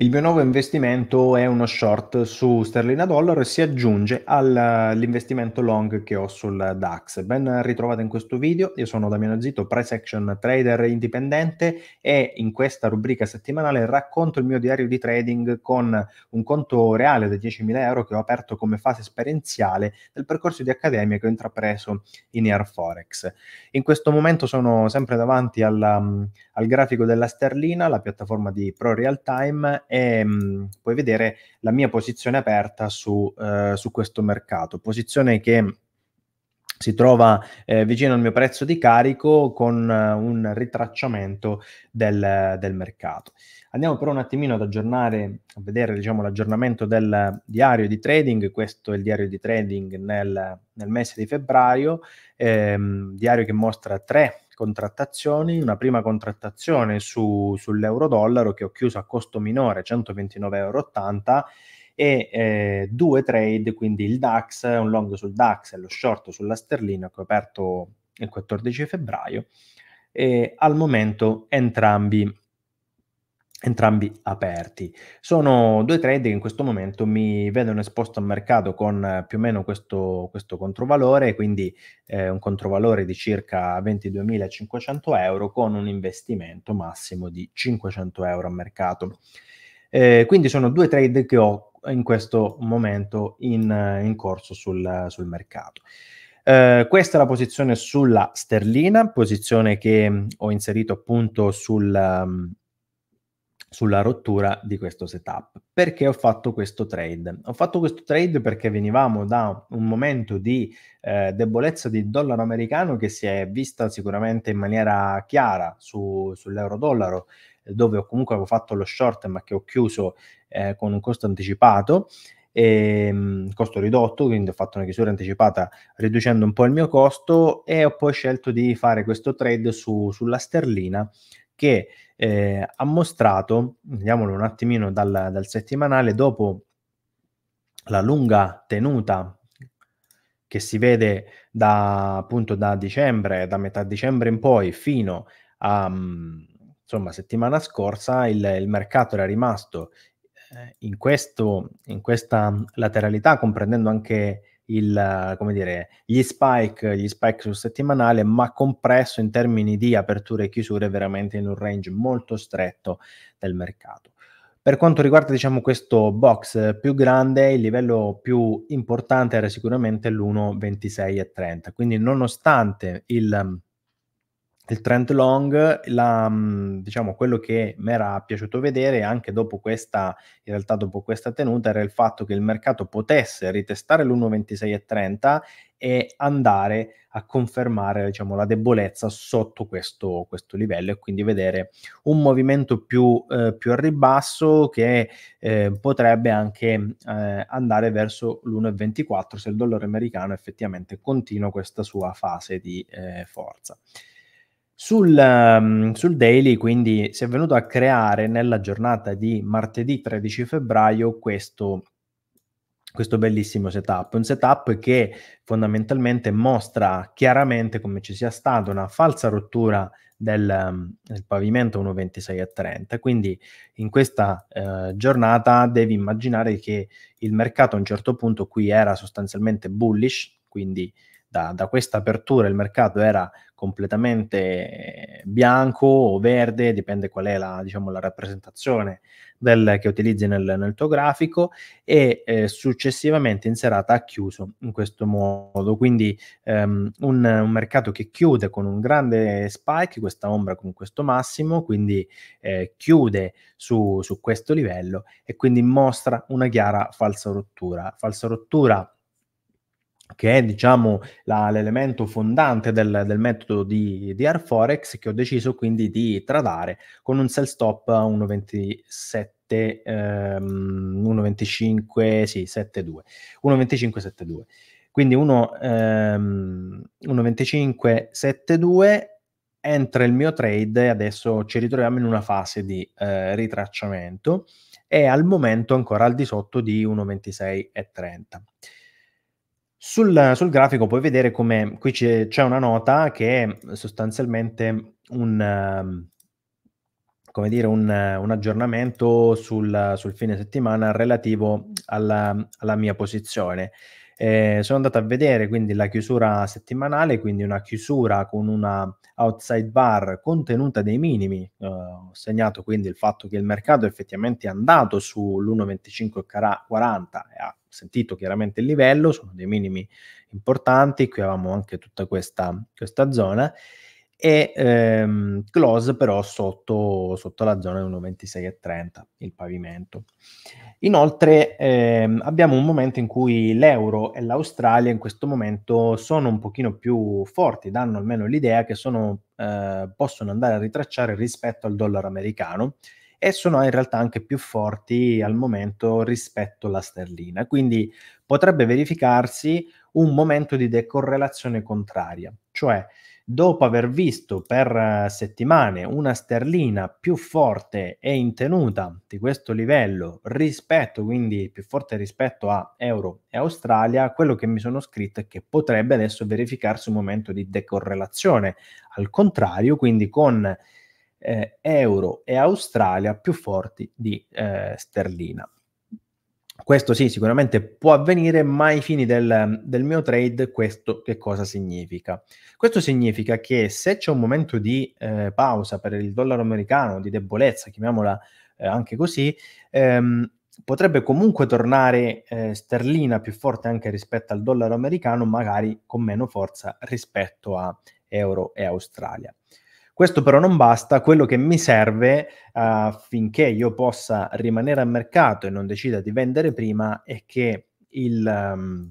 Il mio nuovo investimento è uno short su sterlina dollaro e si aggiunge all'investimento long che ho sul DAX. Ben ritrovato in questo video, io sono Damiano Zito, price action trader indipendente e in questa rubrica settimanale racconto il mio diario di trading con un conto reale da 10.000 euro che ho aperto come fase esperienziale del percorso di accademia che ho intrapreso in Air Forex. In questo momento sono sempre davanti alla, al grafico della sterlina, la piattaforma di Pro Real Time e ehm, mh, puoi vedere la mia posizione aperta su, eh, su questo mercato, posizione che si trova eh, vicino al mio prezzo di carico con eh, un ritracciamento del, del, mercato. Andiamo però un attimino ad aggiornare, a vedere diciamo, l'aggiornamento del diario di trading, questo è il diario di trading nel, nel mese di febbraio, ehm, diario che mostra tre contrattazioni, una prima contrattazione su, sull'euro-dollaro che ho chiuso a costo minore 129,80 euro e eh, due trade, quindi il DAX, un long sul DAX e lo short sulla sterlina coperto il 14 febbraio e al momento entrambi, entrambi aperti. Sono due trade che in questo momento mi vedono esposto al mercato con più o meno questo, questo controvalore, quindi eh, un controvalore di circa 22.500 euro con un investimento massimo di 500 euro a mercato. Eh, quindi sono due trade che ho in questo momento in, eh, in corso sul, sul mercato. Eh, questa è la posizione sulla sterlina, posizione che mm, ho inserito appunto sul, mm, sulla rottura di questo setup. Perché ho fatto questo trade? Ho fatto questo trade perché venivamo da un momento di eh, debolezza di dollaro americano che si è vista sicuramente in maniera chiara su, sull'euro dollaro eh, dove comunque avevo fatto lo short ma che ho chiuso eh, con un costo anticipato, e, ehm, mh, costo ridotto, quindi ho fatto una chiusura anticipata riducendo un po' il mio costo e ho poi scelto di fare questo trade su, sulla sterlina che eh, ha mostrato, vediamolo un attimino dal, dal settimanale, dopo la lunga tenuta che si vede da appunto da dicembre, da metà dicembre in poi fino a mm, insomma settimana scorsa il, il mercato era rimasto eh, in, questo, in questa lateralità, comprendendo anche il, come dire, gli spike, gli spike sul settimanale, ma compresso in termini di aperture e chiusure veramente in un range molto stretto del mercato. Per quanto riguarda diciamo, questo box più grande, il livello più importante era sicuramente l'1,26 e 30. quindi nonostante il il trend Long, la, mm, diciamo, quello che mi era piaciuto vedere anche dopo questa, in realtà dopo questa tenuta, era il fatto che il mercato potesse ritestare l'1,26 e 30 e andare a confermare diciamo, la debolezza sotto questo, questo, livello e quindi vedere un movimento più, eh, più a ribasso che eh, potrebbe anche eh, andare verso l'1,24 se il dollaro americano effettivamente continua questa sua fase di eh, forza. Sul, um, sul, daily, quindi, si è venuto a creare nella giornata di martedì 13 febbraio questo, questo bellissimo setup. Un setup che fondamentalmente mostra chiaramente come ci sia stata una falsa rottura del, ehm, del pavimento 1.26 a 30. Quindi in questa eh, giornata devi immaginare che il mercato a un certo punto qui era sostanzialmente bullish, quindi da, da questa apertura il mercato era completamente bianco o verde, dipende qual è la, diciamo, la rappresentazione del, che utilizzi nel, nel, tuo grafico e eh, successivamente in serata ha chiuso in questo modo. Quindi ehm, un, un, mercato che chiude con un grande spike, questa ombra con questo massimo, quindi eh, chiude su, su questo livello e quindi mostra una chiara falsa rottura. Falsa rottura che è diciamo la, l'elemento fondante del, del metodo di, di Arforex che ho deciso quindi di tradare con un sell stop a 1,27 1,25 ehm, sì 7,2 1,25,72 quindi 1,25,72 ehm, entra il mio trade e adesso ci ritroviamo in una fase di eh, ritracciamento e al momento ancora al di sotto di 1,26,30 sul, sul grafico puoi vedere come qui c'è, c'è, una nota che è sostanzialmente un, ehm, come dire, un, un aggiornamento sul, sul, fine settimana relativo alla, alla mia posizione. Eh, sono andato a vedere quindi la chiusura settimanale, quindi una chiusura con una outside bar contenuta dei minimi. Eh, ho segnato quindi il fatto che il mercato effettivamente è andato sull'1,2540 e ha sentito chiaramente il livello, sono dei minimi importanti, qui avevamo anche tutta questa, questa zona, e ehm, close però sotto, sotto la zona 1,26,30 il pavimento. Inoltre ehm, abbiamo un momento in cui l'euro e l'Australia in questo momento sono un pochino più forti, danno almeno l'idea che sono, eh, possono andare a ritracciare rispetto al dollaro americano e sono in realtà anche più forti al momento rispetto alla sterlina. Quindi potrebbe verificarsi un momento di decorrelazione contraria, cioè dopo aver visto per eh, settimane una sterlina più forte e intenuta di questo livello rispetto, quindi più forte rispetto a euro e Australia, quello che mi sono scritto è che potrebbe adesso verificarsi un momento di decorrelazione. Al contrario, quindi con eh, euro e Australia più forti di eh, sterlina. Questo sì, sicuramente può avvenire, ma ai fini del, del, mio trade questo che cosa significa? Questo significa che se c'è un momento di eh, pausa per il dollaro americano, di debolezza, chiamiamola eh, anche così, ehm, potrebbe comunque tornare eh, sterlina più forte anche rispetto al dollaro americano, magari con meno forza rispetto a euro e Australia. Questo però non basta, quello che mi serve eh, affinché uh, io possa rimanere al mercato e non decida di vendere prima è che il... Um,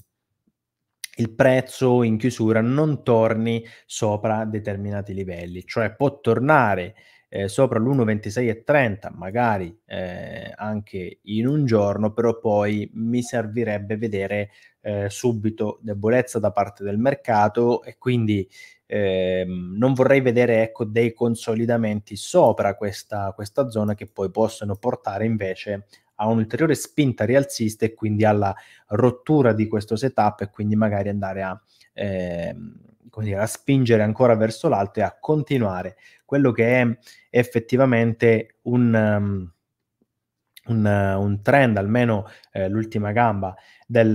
il prezzo in chiusura non torni sopra determinati livelli, cioè può tornare eh, sopra 30, magari eh, anche in un giorno, però poi mi servirebbe vedere eh, subito debolezza da parte del mercato e quindi Ehm, non vorrei vedere ecco, dei consolidamenti sopra questa, questa zona che poi possono portare invece a un'ulteriore spinta rialzista e quindi alla rottura di questo setup e quindi magari andare a, eh, dire, a spingere ancora verso l'alto e a continuare quello che è effettivamente un... Um, un, un, trend, almeno eh, l'ultima gamba del,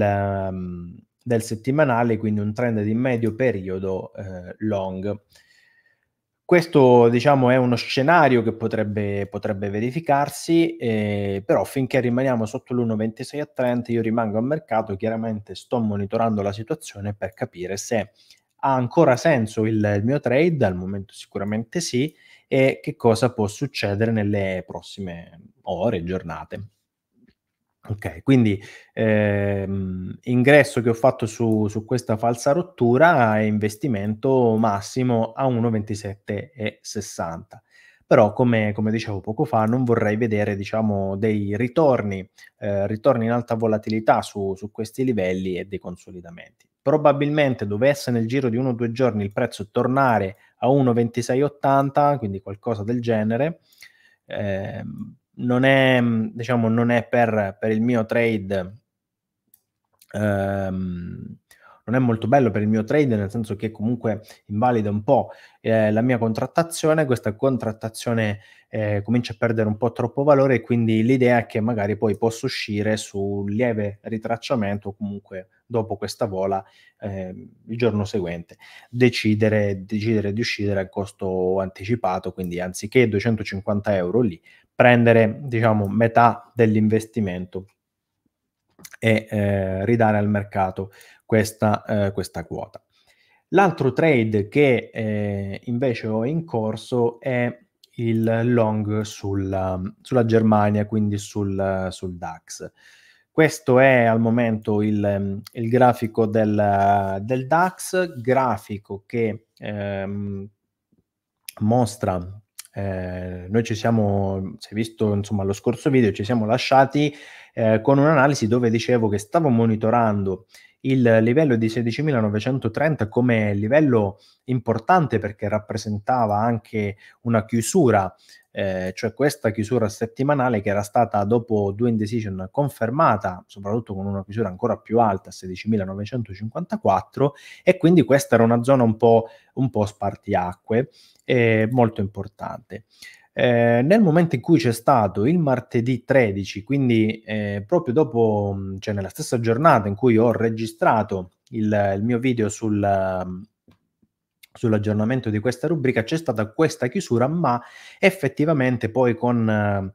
um, del settimanale, quindi un trend di medio periodo eh, long. Questo diciamo, è uno scenario che potrebbe, potrebbe verificarsi, eh, però finché rimaniamo sotto l'1,26 a 30 io rimango al mercato, chiaramente sto monitorando la situazione per capire se ha ancora senso il, il mio trade, al momento sicuramente sì, e che cosa può succedere nelle prossime ore, giornate. Ok, quindi ehm, ingresso che ho fatto su, su, questa falsa rottura è investimento massimo a 1,27,60. Però, come, come, dicevo poco fa, non vorrei vedere diciamo, dei ritorni, eh, ritorni in alta volatilità su, su questi livelli e dei consolidamenti. Probabilmente dovesse nel giro di uno o due giorni il prezzo tornare a 1,2680, quindi qualcosa del genere, eh, non è, diciamo, non è per, per il mio trade ehm, non è molto bello per il mio trade, nel senso che comunque invalida un po' eh, la mia contrattazione, questa contrattazione eh, comincia a perdere un po' troppo valore quindi l'idea è che magari poi posso uscire su lieve ritracciamento comunque dopo questa vola eh, il giorno seguente decidere, decidere di uscire a costo anticipato, quindi anziché 250 euro lì, prendere diciamo metà dell'investimento e eh, ridare al mercato questa, eh, questa quota. L'altro trade che eh, invece ho in corso è il long sulla, sulla Germania, quindi sul, sul, DAX. Questo è al momento il, il grafico del, del, DAX, grafico che ehm, mostra, eh, noi ci siamo, si è visto insomma lo scorso video, ci siamo lasciati eh, con un'analisi dove dicevo che stavo monitorando il livello di 16.930 come livello importante perché rappresentava anche una chiusura, eh, cioè questa chiusura settimanale che era stata dopo due indecision confermata, soprattutto con una chiusura ancora più alta, 16.954, e quindi questa era una zona un po', un po spartiacque, eh, molto importante. Eh, nel momento in cui c'è stato il martedì 13, quindi eh, proprio dopo, mhmm, cioè nella stessa giornata in cui ho registrato il, il mio video sul, mhmm, sull'aggiornamento di questa rubrica, c'è stata questa chiusura, ma effettivamente poi con... Ehm,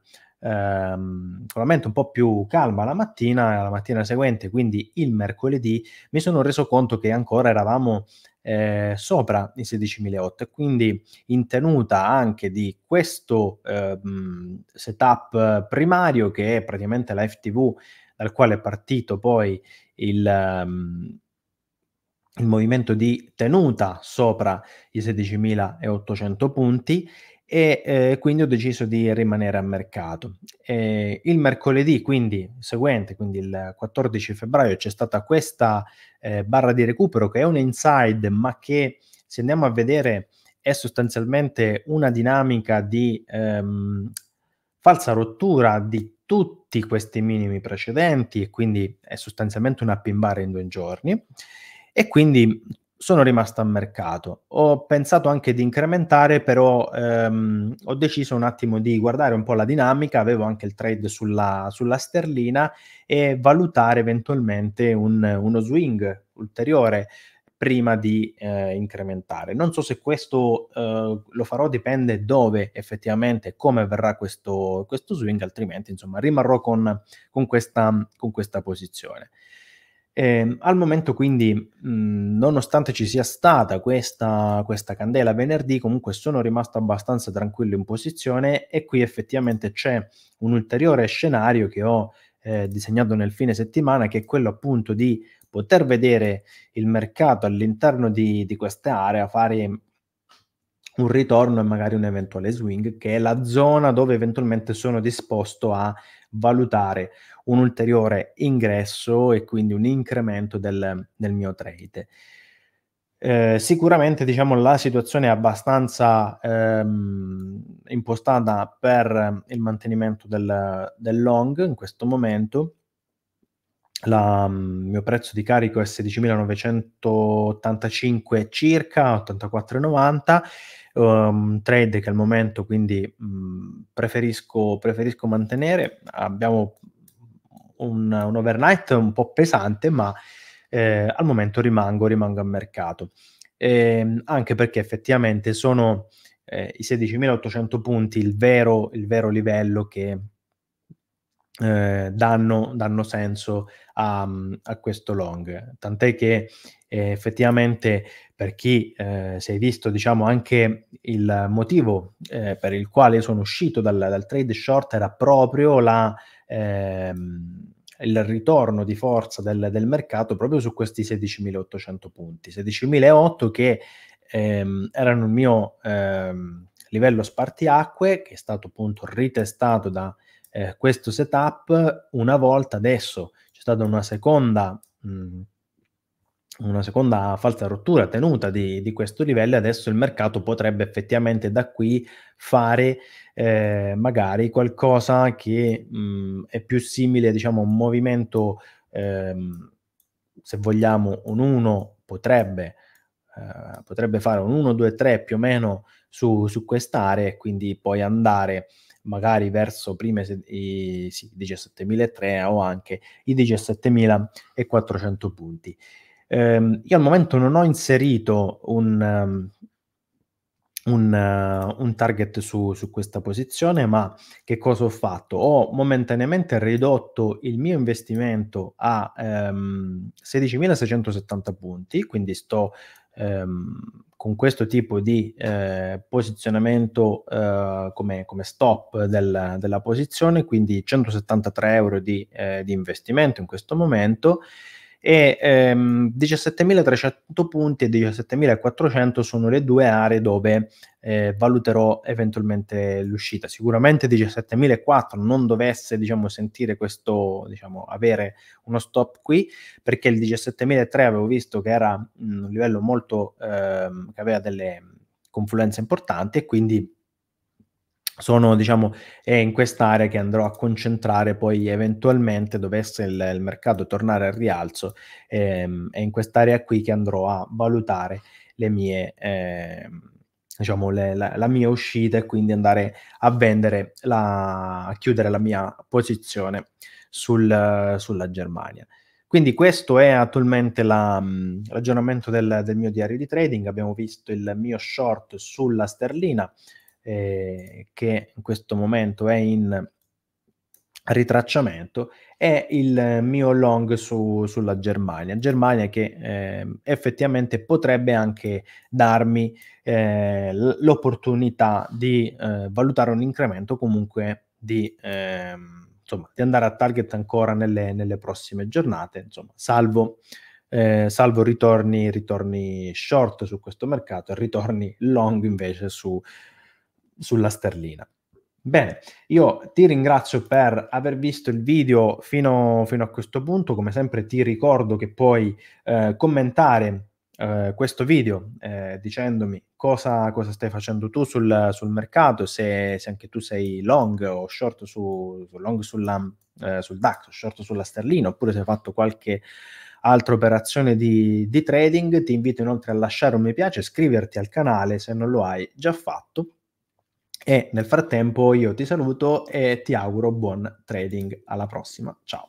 un po' più calma la mattina, la mattina seguente, quindi il mercoledì, mi sono reso conto che ancora eravamo eh, sopra i 16.800, quindi in tenuta anche di questo eh, setup primario che è praticamente la FTV dal quale è partito poi il... Um, il movimento di tenuta sopra i 16.800 punti e eh, quindi ho deciso di rimanere a mercato. Eh, il mercoledì quindi, seguente, quindi il 14 febbraio, c'è stata questa eh, barra di recupero che è un inside, ma che se andiamo a vedere è sostanzialmente una dinamica di ehm, falsa rottura di tutti questi minimi precedenti e quindi è sostanzialmente una pin bar in due giorni e quindi sono rimasto a mercato. Ho pensato anche di incrementare, però ehm, ho deciso un attimo di guardare un po' la dinamica, avevo anche il trade sulla, sulla sterlina e valutare eventualmente un, uno swing ulteriore prima di eh, incrementare. Non so se questo eh, lo farò, dipende dove effettivamente, come verrà questo, questo swing, altrimenti insomma rimarrò con, con, questa, con questa posizione. Eh, al momento quindi, mh, mhmm, nonostante ci sia stata questa, questa, candela venerdì, comunque sono rimasto abbastanza tranquillo in posizione e qui effettivamente c'è un ulteriore scenario che ho eh, disegnato nel fine settimana, che è quello appunto di poter vedere il mercato all'interno di, di questa area fare un ritorno e magari un eventuale swing, che è la zona dove eventualmente sono disposto a valutare un ulteriore ingresso e quindi un incremento del, del mio trade. Eh, sicuramente diciamo la situazione è abbastanza ehm, impostata per il mantenimento del, del long in questo momento il mm, mio prezzo di carico è 16.985 circa, 84,90. Um, ehm, trade che al momento quindi mh, mm, preferisco, preferisco mantenere. Abbiamo un, un, overnight un po' pesante, ma eh, al momento rimango, rimango a mercato. Eh, anche perché effettivamente sono eh, i 16.800 punti il vero, il vero livello che eh, danno, danno, senso a, a, questo long. Tant'è che eh, effettivamente per chi eh, si è visto, diciamo, anche il motivo eh, per il quale sono uscito dal, dal trade short era proprio la, ehm, il ritorno di forza del, del mercato proprio su questi 16.800 punti. 16.800 che ehm, erano il mio ehm, livello spartiacque, che è stato appunto ritestato da eh, questo setup una volta adesso c'è stata una seconda, mh, una seconda falsa rottura tenuta di, di, questo livello adesso il mercato potrebbe effettivamente da qui fare eh, magari qualcosa che mh, è più simile diciamo a un movimento ehm, se vogliamo un 1 potrebbe eh, potrebbe fare un 1, 2, 3 più o meno su, su quest'area e quindi poi andare magari verso prima i sì, 17.300 o anche i 17.400 punti. Eh, io al momento non ho inserito un, un, un target su, su, questa posizione, ma che cosa ho fatto? Ho momentaneamente ridotto il mio investimento a um, ehm, 16.670 punti, quindi sto ehm, con questo tipo di eh, posizionamento eh, come, come, stop del, della posizione, quindi 173 euro di, eh, di investimento in questo momento, e ehm, 17.300 punti e 17.400 sono le due aree dove eh, valuterò eventualmente l'uscita. Sicuramente 17.400 non dovesse diciamo, sentire questo, diciamo, avere uno stop qui, perché il 17.300 avevo visto che era mm, un livello molto, ehm, che aveva delle mm, confluenze importanti e quindi sono diciamo è in quest'area che andrò a concentrare poi eventualmente dovesse il, il mercato tornare al rialzo ehm, è in quest'area qui che andrò a valutare le mie eh, diciamo le, la, la, mia uscita e quindi andare a vendere la, a chiudere la mia posizione sul, sulla Germania quindi questo è attualmente la, mm, l'aggiornamento del, del mio diario di trading abbiamo visto il mio short sulla sterlina eh, che in questo momento è in ritracciamento è il mio long su, sulla Germania. Germania che eh, effettivamente potrebbe anche darmi eh, l'opportunità di eh, valutare un incremento comunque di, ehm, insomma, di andare a target ancora nelle, nelle prossime giornate, insomma, salvo, eh, salvo ritorni, ritorni short su questo mercato e ritorni long invece su, eh, sulla sterlina. Bene, io ti ringrazio per aver visto il video fino, fino a questo punto, come sempre ti ricordo che puoi eh, commentare eh, questo video eh, dicendomi cosa, cosa, stai facendo tu sul, sul mercato, se, se, anche tu sei long o short, su, long sulla, eh, sul DAX, short sulla sterlina, oppure se hai fatto qualche altra operazione di, di trading. Ti invito inoltre a lasciare un mi piace, iscriverti al canale se non lo hai già fatto e nel frattempo io ti saluto e ti auguro buon trading. Alla prossima. Ciao.